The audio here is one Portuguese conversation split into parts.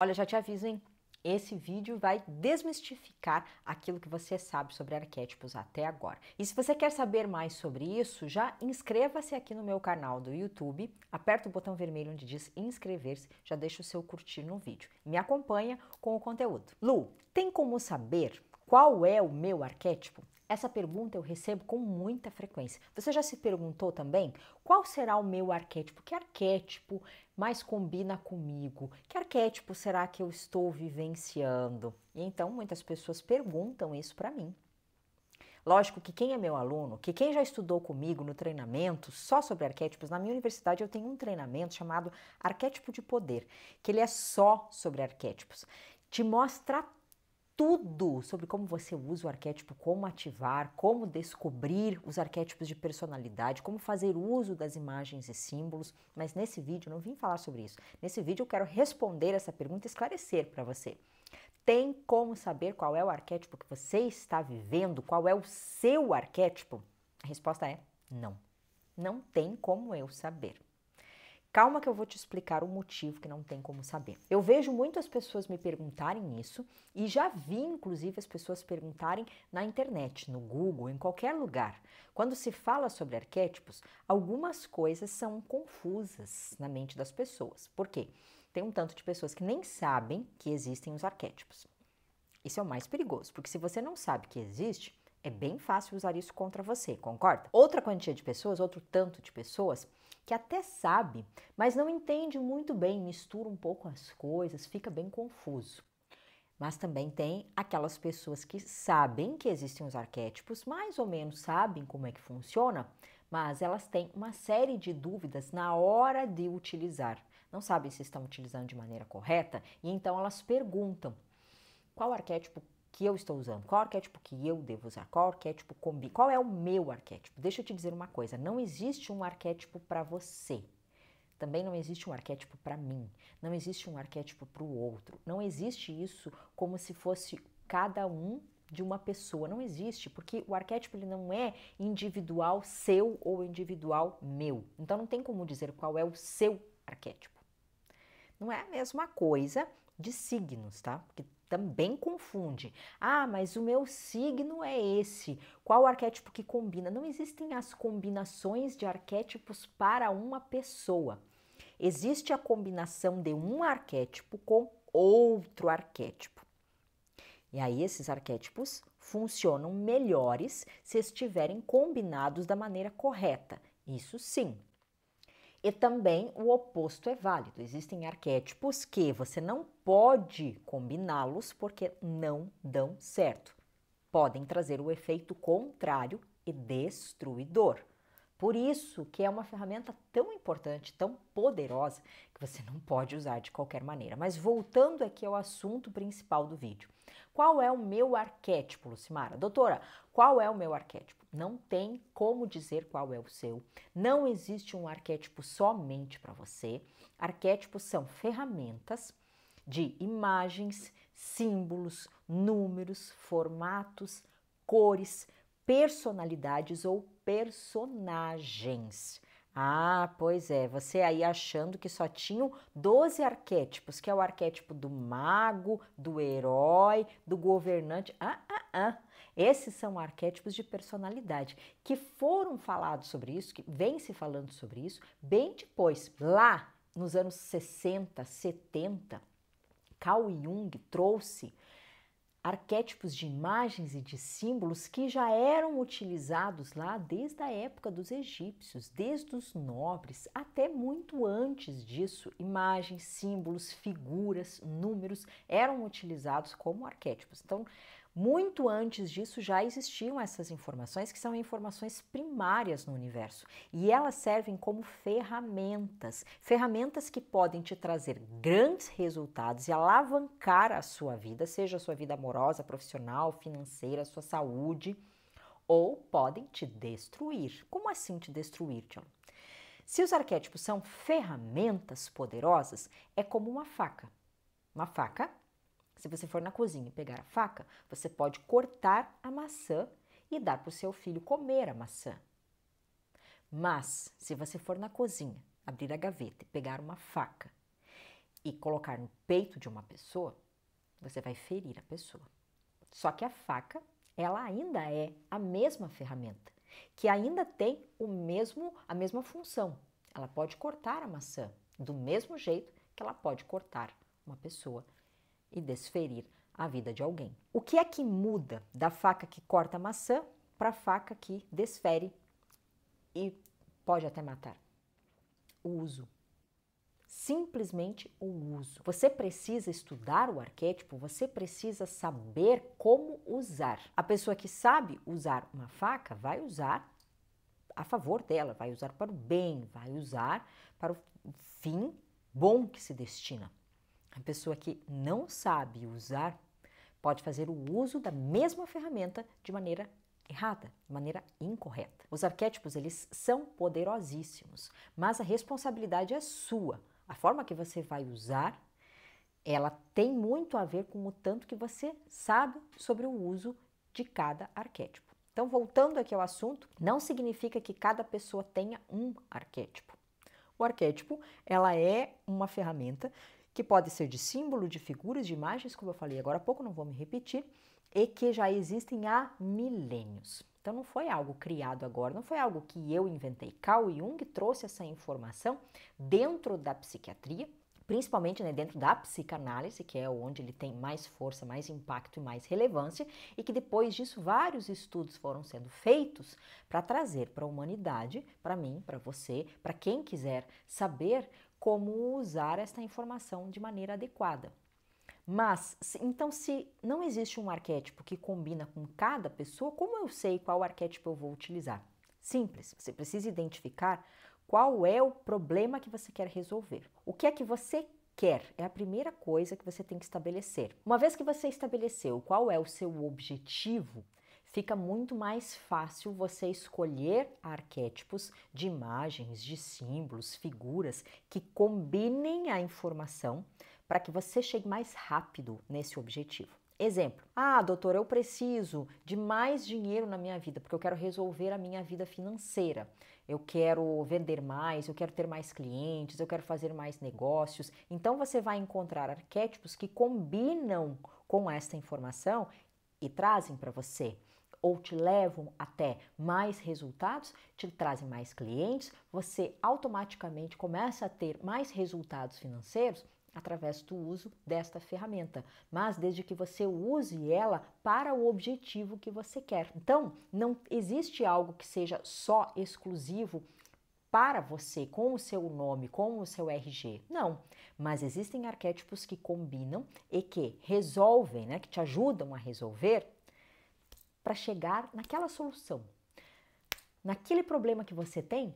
Olha, já te aviso, hein? Esse vídeo vai desmistificar aquilo que você sabe sobre arquétipos até agora. E se você quer saber mais sobre isso, já inscreva-se aqui no meu canal do YouTube, aperta o botão vermelho onde diz inscrever-se, já deixa o seu curtir no vídeo. Me acompanha com o conteúdo. Lu, tem como saber qual é o meu arquétipo? Essa pergunta eu recebo com muita frequência. Você já se perguntou também qual será o meu arquétipo? Que arquétipo mais combina comigo? Que arquétipo será que eu estou vivenciando? E então muitas pessoas perguntam isso para mim. Lógico que quem é meu aluno, que quem já estudou comigo no treinamento só sobre arquétipos, na minha universidade eu tenho um treinamento chamado Arquétipo de Poder, que ele é só sobre arquétipos. Te mostra tudo sobre como você usa o arquétipo, como ativar, como descobrir os arquétipos de personalidade, como fazer uso das imagens e símbolos, mas nesse vídeo eu não vim falar sobre isso. Nesse vídeo eu quero responder essa pergunta e esclarecer para você. Tem como saber qual é o arquétipo que você está vivendo, qual é o seu arquétipo? A resposta é não. Não tem como eu saber. Calma que eu vou te explicar o motivo que não tem como saber. Eu vejo muitas pessoas me perguntarem isso e já vi inclusive as pessoas perguntarem na internet, no Google, em qualquer lugar. Quando se fala sobre arquétipos, algumas coisas são confusas na mente das pessoas. Por quê? Tem um tanto de pessoas que nem sabem que existem os arquétipos. Isso é o mais perigoso, porque se você não sabe que existe, é bem fácil usar isso contra você, concorda? Outra quantia de pessoas, outro tanto de pessoas, que até sabe, mas não entende muito bem, mistura um pouco as coisas, fica bem confuso. Mas também tem aquelas pessoas que sabem que existem os arquétipos, mais ou menos sabem como é que funciona, mas elas têm uma série de dúvidas na hora de utilizar. Não sabem se estão utilizando de maneira correta e então elas perguntam qual arquétipo que eu estou usando, qual arquétipo que eu devo usar, qual arquétipo combi? qual é o meu arquétipo. Deixa eu te dizer uma coisa: não existe um arquétipo para você. Também não existe um arquétipo para mim, não existe um arquétipo para o outro, não existe isso como se fosse cada um de uma pessoa. Não existe, porque o arquétipo ele não é individual seu ou individual meu. Então não tem como dizer qual é o seu arquétipo. Não é a mesma coisa de signos, tá? Porque também confunde. Ah, mas o meu signo é esse. Qual o arquétipo que combina? Não existem as combinações de arquétipos para uma pessoa. Existe a combinação de um arquétipo com outro arquétipo. E aí esses arquétipos funcionam melhores se estiverem combinados da maneira correta. Isso sim, e também o oposto é válido. Existem arquétipos que você não pode combiná-los porque não dão certo. Podem trazer o efeito contrário e destruidor. Por isso que é uma ferramenta tão importante, tão poderosa, que você não pode usar de qualquer maneira. Mas voltando aqui ao assunto principal do vídeo. Qual é o meu arquétipo, Lucimara? Doutora, qual é o meu arquétipo? Não tem como dizer qual é o seu. Não existe um arquétipo somente para você. Arquétipos são ferramentas de imagens, símbolos, números, formatos, cores, personalidades ou personagens. Ah, pois é, você aí achando que só tinham 12 arquétipos, que é o arquétipo do mago, do herói, do governante. Ah, ah, ah. Esses são arquétipos de personalidade que foram falados sobre isso, que vem se falando sobre isso bem depois, lá nos anos 60, 70. Carl Jung trouxe arquétipos de imagens e de símbolos que já eram utilizados lá desde a época dos egípcios, desde os nobres até muito antes disso. Imagens, símbolos, figuras, números eram utilizados como arquétipos. Então, muito antes disso já existiam essas informações, que são informações primárias no universo, e elas servem como ferramentas ferramentas que podem te trazer grandes resultados e alavancar a sua vida, seja a sua vida amorosa, profissional, financeira, sua saúde, ou podem te destruir. Como assim te destruir, John? Se os arquétipos são ferramentas poderosas, é como uma faca. Uma faca se você for na cozinha e pegar a faca, você pode cortar a maçã e dar para o seu filho comer a maçã. Mas, se você for na cozinha, abrir a gaveta e pegar uma faca e colocar no peito de uma pessoa, você vai ferir a pessoa. Só que a faca, ela ainda é a mesma ferramenta, que ainda tem o mesmo a mesma função. Ela pode cortar a maçã do mesmo jeito que ela pode cortar uma pessoa e desferir a vida de alguém. O que é que muda da faca que corta a maçã para a faca que desfere e pode até matar? O uso. Simplesmente o uso. Você precisa estudar o arquétipo, você precisa saber como usar. A pessoa que sabe usar uma faca vai usar a favor dela, vai usar para o bem, vai usar para o fim bom que se destina. A pessoa que não sabe usar pode fazer o uso da mesma ferramenta de maneira errada, de maneira incorreta. Os arquétipos eles são poderosíssimos, mas a responsabilidade é sua. A forma que você vai usar, ela tem muito a ver com o tanto que você sabe sobre o uso de cada arquétipo. Então, voltando aqui ao assunto, não significa que cada pessoa tenha um arquétipo. O arquétipo, ela é uma ferramenta que pode ser de símbolo, de figuras, de imagens, como eu falei agora há pouco, não vou me repetir, e que já existem há milênios. Então não foi algo criado agora, não foi algo que eu inventei. Carl Jung trouxe essa informação dentro da psiquiatria, principalmente né, dentro da psicanálise, que é onde ele tem mais força, mais impacto e mais relevância, e que depois disso vários estudos foram sendo feitos para trazer para a humanidade, para mim, para você, para quem quiser saber como usar esta informação de maneira adequada. Mas, então, se não existe um arquétipo que combina com cada pessoa, como eu sei qual arquétipo eu vou utilizar? Simples, você precisa identificar qual é o problema que você quer resolver. O que é que você quer é a primeira coisa que você tem que estabelecer. Uma vez que você estabeleceu qual é o seu objetivo, fica muito mais fácil você escolher arquétipos de imagens, de símbolos, figuras que combinem a informação para que você chegue mais rápido nesse objetivo. Exemplo: Ah, doutor, eu preciso de mais dinheiro na minha vida porque eu quero resolver a minha vida financeira. Eu quero vender mais, eu quero ter mais clientes, eu quero fazer mais negócios. Então você vai encontrar arquétipos que combinam com esta informação e trazem para você ou te levam até mais resultados, te trazem mais clientes, você automaticamente começa a ter mais resultados financeiros através do uso desta ferramenta, mas desde que você use ela para o objetivo que você quer. Então, não existe algo que seja só exclusivo para você, com o seu nome, com o seu RG. Não, mas existem arquétipos que combinam e que resolvem, né, que te ajudam a resolver para chegar naquela solução. Naquele problema que você tem,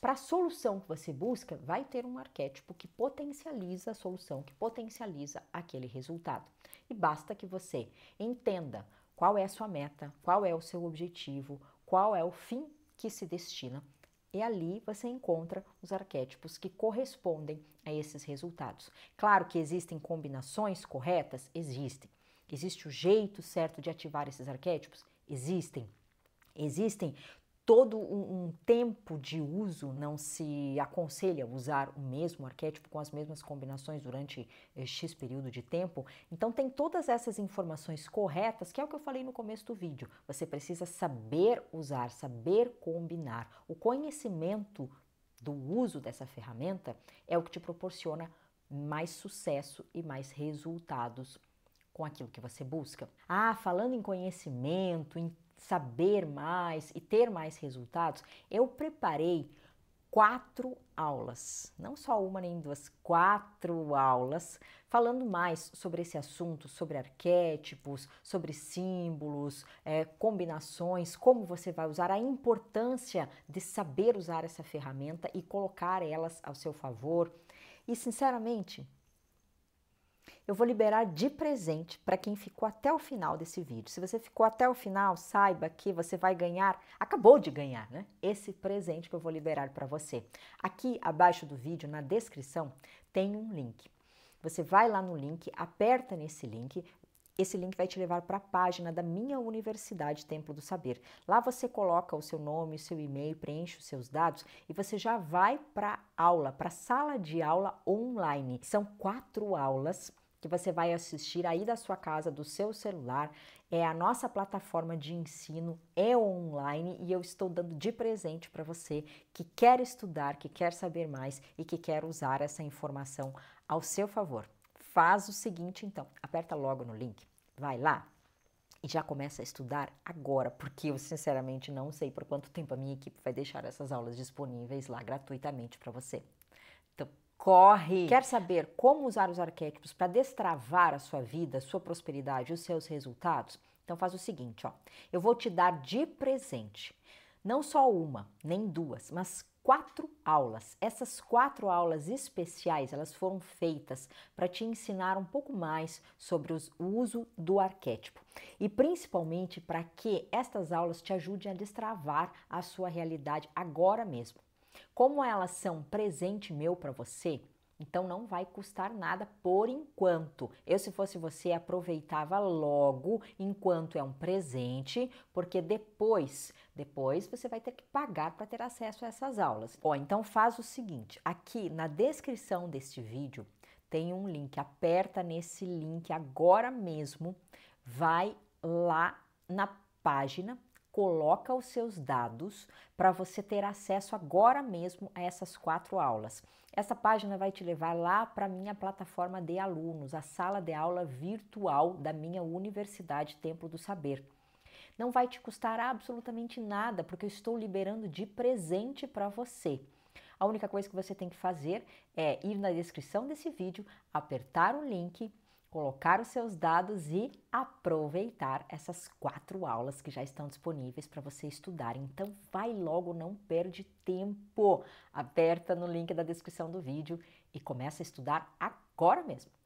para a solução que você busca, vai ter um arquétipo que potencializa a solução, que potencializa aquele resultado. E basta que você entenda qual é a sua meta, qual é o seu objetivo, qual é o fim que se destina. E ali você encontra os arquétipos que correspondem a esses resultados. Claro que existem combinações corretas, existem. Existe o jeito certo de ativar esses arquétipos? Existem. Existem todo um, um, tempo de uso, não se aconselha usar o mesmo arquétipo com as mesmas combinações durante eh, X período de tempo. Então, tem todas essas informações corretas, que é o que eu falei no começo do vídeo. Você precisa saber usar, saber combinar. O conhecimento do uso dessa ferramenta é o que te proporciona mais sucesso e mais resultados com aquilo que você busca. Ah, falando em conhecimento, em saber mais e ter mais resultados, eu preparei quatro aulas, não só uma nem duas, quatro aulas, falando mais sobre esse assunto, sobre arquétipos, sobre símbolos, é, combinações, como você vai usar, a importância de saber usar essa ferramenta e colocar elas ao seu favor. E sinceramente, eu vou liberar de presente para quem ficou até o final desse vídeo. Se você ficou até o final, saiba que você vai ganhar, acabou de ganhar, né? Esse presente que eu vou liberar para você. Aqui abaixo do vídeo, na descrição, tem um link. Você vai lá no link, aperta nesse link, esse link vai te levar para a página da minha universidade Templo do Saber. Lá você coloca o seu nome, o seu e-mail, preenche os seus dados e você já vai para aula, para sala de aula online. São quatro aulas que você vai assistir aí da sua casa, do seu celular. É a nossa plataforma de ensino, é online e eu estou dando de presente para você que quer estudar, que quer saber mais e que quer usar essa informação ao seu favor. Faz o seguinte então, aperta logo no link vai lá e já começa a estudar agora, porque eu sinceramente não sei por quanto tempo a minha equipe vai deixar essas aulas disponíveis lá gratuitamente para você. Então, corre! Quer saber como usar os arquétipos para destravar a sua vida, a sua prosperidade e os seus resultados? Então faz o seguinte, ó. Eu vou te dar de presente não só uma, nem duas, mas quatro aulas. Essas quatro aulas especiais elas foram feitas para te ensinar um pouco mais sobre os, o uso do arquétipo e principalmente para que estas aulas te ajudem a destravar a sua realidade agora mesmo. Como elas são presente meu para você, então não vai custar nada por enquanto. Eu, se fosse você, aproveitava logo enquanto é um presente, porque depois, depois você vai ter que pagar para ter acesso a essas aulas. Ó, então faz o seguinte: aqui na descrição deste vídeo tem um link. Aperta nesse link agora mesmo, vai lá na página coloca os seus dados para você ter acesso agora mesmo a essas quatro aulas. Essa página vai te levar lá para a minha plataforma de alunos, a sala de aula virtual da minha Universidade Templo do Saber. Não vai te custar absolutamente nada, porque eu estou liberando de presente para você. A única coisa que você tem que fazer é ir na descrição desse vídeo, apertar o link colocar os seus dados e aproveitar essas quatro aulas que já estão disponíveis para você estudar. Então vai logo, não perde tempo. Aperta no link da descrição do vídeo e começa a estudar agora mesmo.